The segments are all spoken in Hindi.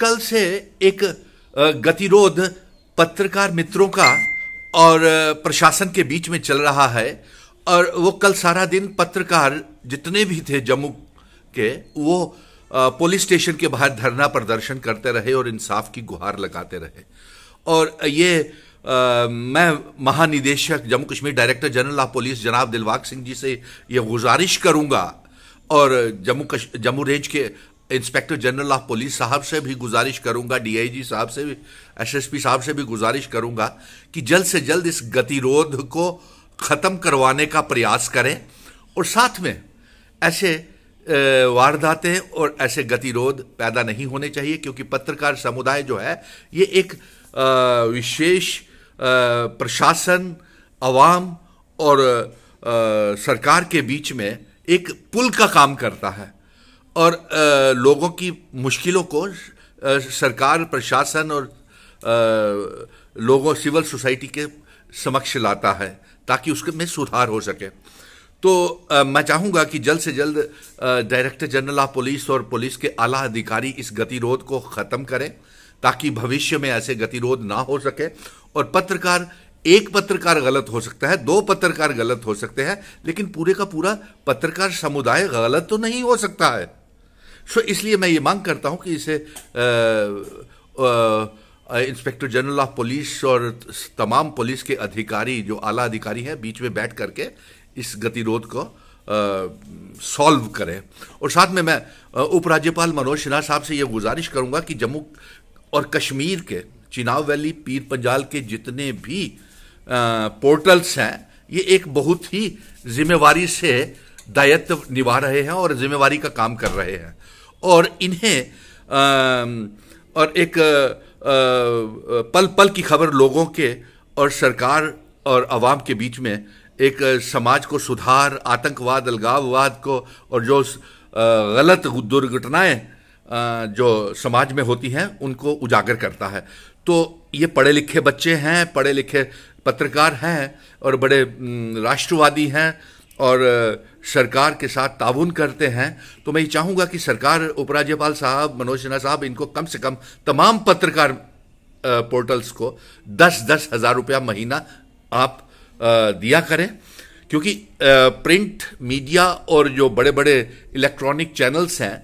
कल से एक गतिरोध पत्रकार मित्रों का और प्रशासन के बीच में चल रहा है और वो कल सारा दिन पत्रकार जितने भी थे जम्मू के वो पुलिस स्टेशन के बाहर धरना प्रदर्शन करते रहे और इंसाफ की गुहार लगाते रहे और ये आ, मैं महानिदेशक Jammu Kashmir director general of police जनाब दिलवाग सिंह जी से ये गुजारिश करूंगा और जम्मू कश जम्मू रेंज के इंस्पेक्टर जनरल ऑफ पुलिस साहब से भी गुजारिश करूंगा डीआईजी साहब से भी एसएसपी साहब से भी गुजारिश करूंगा कि जल्द से जल्द इस गतिरोध को ख़त्म करवाने का प्रयास करें और साथ में ऐसे वारदातें और ऐसे गतिरोध पैदा नहीं होने चाहिए क्योंकि पत्रकार समुदाय जो है ये एक विशेष प्रशासन आवाम और सरकार के बीच में एक पुल का काम करता है और आ, लोगों की मुश्किलों को आ, सरकार प्रशासन और आ, लोगों सिविल सोसाइटी के समक्ष लाता है ताकि उसके में सुधार हो सके तो आ, मैं चाहूँगा कि जल्द से जल्द डायरेक्टर जनरल ऑफ पुलिस और पुलिस के आला अधिकारी इस गतिरोध को ख़त्म करें ताकि भविष्य में ऐसे गतिरोध ना हो सके और पत्रकार एक पत्रकार गलत हो सकता है दो पत्रकार गलत हो सकते हैं लेकिन पूरे का पूरा पत्रकार समुदाय गलत तो नहीं हो सकता है सो इसलिए मैं ये मांग करता हूँ कि इसे इंस्पेक्टर जनरल ऑफ पुलिस और तमाम पुलिस के अधिकारी जो आला अधिकारी हैं बीच में बैठ करके इस गतिरोध को सॉल्व करें और साथ में मैं उपराज्यपाल मनोज सिन्हा साहब से यह गुजारिश करूंगा कि जम्मू और कश्मीर के चिनाव वैली पीर पंजाल के जितने भी आ, पोर्टल्स हैं ये एक बहुत ही जिम्मेवारी से दायित्व निभा रहे हैं और जिम्मेवारी का काम कर रहे हैं और इन्हें और एक पल पल की खबर लोगों के और सरकार और आवाम के बीच में एक समाज को सुधार आतंकवाद अलगाववाद को और जो गलत दुर्घटनाएं जो समाज में होती हैं उनको उजागर करता है तो ये पढ़े लिखे बच्चे हैं पढ़े लिखे पत्रकार हैं और बड़े राष्ट्रवादी हैं और सरकार के साथ ताउन करते हैं तो मैं ये चाहूँगा कि सरकार उपराज्यपाल साहब मनोज सिन्हा साहब इनको कम से कम तमाम पत्रकार पोर्टल्स को दस दस हज़ार रुपया महीना आप दिया करें क्योंकि प्रिंट मीडिया और जो बड़े बड़े इलेक्ट्रॉनिक चैनल्स हैं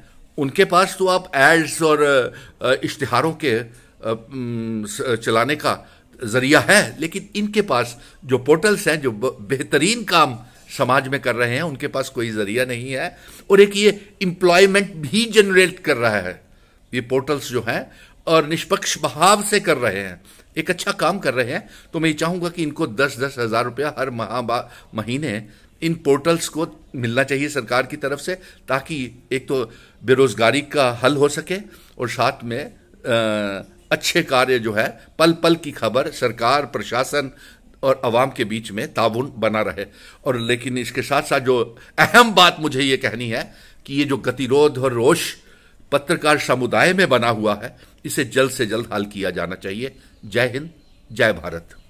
उनके पास तो आप एड्स और इश्तहारों के चलाने का जरिया है लेकिन इनके पास जो पोर्टल्स हैं जो बेहतरीन काम समाज में कर रहे हैं उनके पास कोई जरिया नहीं है और एक ये इंप्लॉयमेंट भी जनरेट कर रहा है ये पोर्टल्स जो हैं और निष्पक्ष भाव से कर रहे हैं एक अच्छा काम कर रहे हैं तो मैं चाहूँगा कि इनको दस दस हज़ार रुपया हर माह महीने इन पोर्टल्स को मिलना चाहिए सरकार की तरफ से ताकि एक तो बेरोज़गारी का हल हो सके और साथ में आ, अच्छे कार्य जो है पल पल की खबर सरकार प्रशासन और अवाम के बीच में ताउन बना रहे और लेकिन इसके साथ साथ जो अहम बात मुझे ये कहनी है कि ये जो गतिरोध और रोष पत्रकार समुदाय में बना हुआ है इसे जल्द से जल्द हल किया जाना चाहिए जय हिंद जय भारत